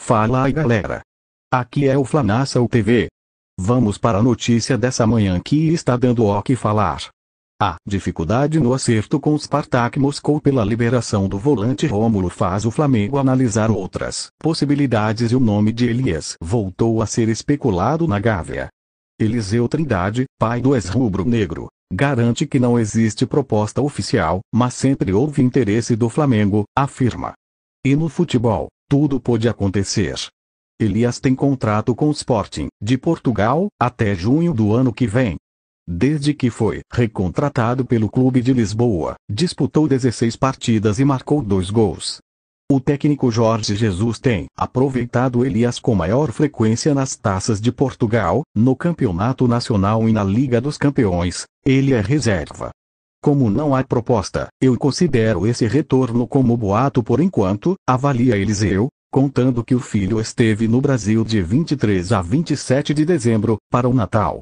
Fala aí galera. Aqui é o o TV. Vamos para a notícia dessa manhã que está dando o que falar. A dificuldade no acerto com Spartak Moscou pela liberação do volante Rômulo faz o Flamengo analisar outras possibilidades e o nome de Elias voltou a ser especulado na Gávea. Eliseu Trindade, pai do ex-rubro-negro, garante que não existe proposta oficial, mas sempre houve interesse do Flamengo, afirma. E no futebol, tudo pode acontecer. Elias tem contrato com o Sporting de Portugal até junho do ano que vem. Desde que foi recontratado pelo Clube de Lisboa, disputou 16 partidas e marcou dois gols. O técnico Jorge Jesus tem aproveitado Elias com maior frequência nas taças de Portugal, no Campeonato Nacional e na Liga dos Campeões. Ele é reserva como não há proposta, eu considero esse retorno como boato por enquanto, avalia Eliseu, contando que o filho esteve no Brasil de 23 a 27 de dezembro, para o Natal.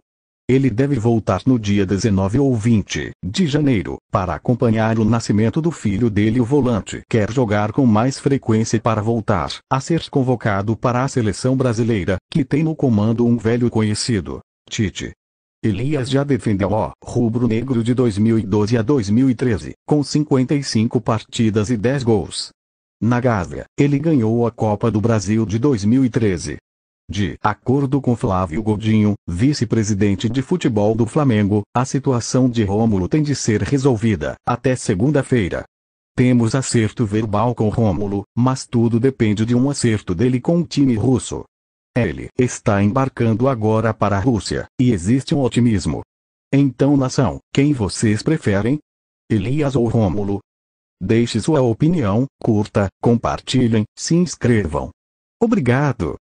Ele deve voltar no dia 19 ou 20 de janeiro, para acompanhar o nascimento do filho dele. O volante quer jogar com mais frequência para voltar a ser convocado para a seleção brasileira, que tem no comando um velho conhecido, Tite. Elias já defendeu o rubro-negro de 2012 a 2013, com 55 partidas e 10 gols. Na Gávea, ele ganhou a Copa do Brasil de 2013. De acordo com Flávio Godinho, vice-presidente de futebol do Flamengo, a situação de Rômulo tem de ser resolvida até segunda-feira. Temos acerto verbal com Rômulo, mas tudo depende de um acerto dele com o time russo. Ele está embarcando agora para a Rússia, e existe um otimismo. Então nação, quem vocês preferem? Elias ou Rômulo? Deixe sua opinião, curta, compartilhem, se inscrevam. Obrigado!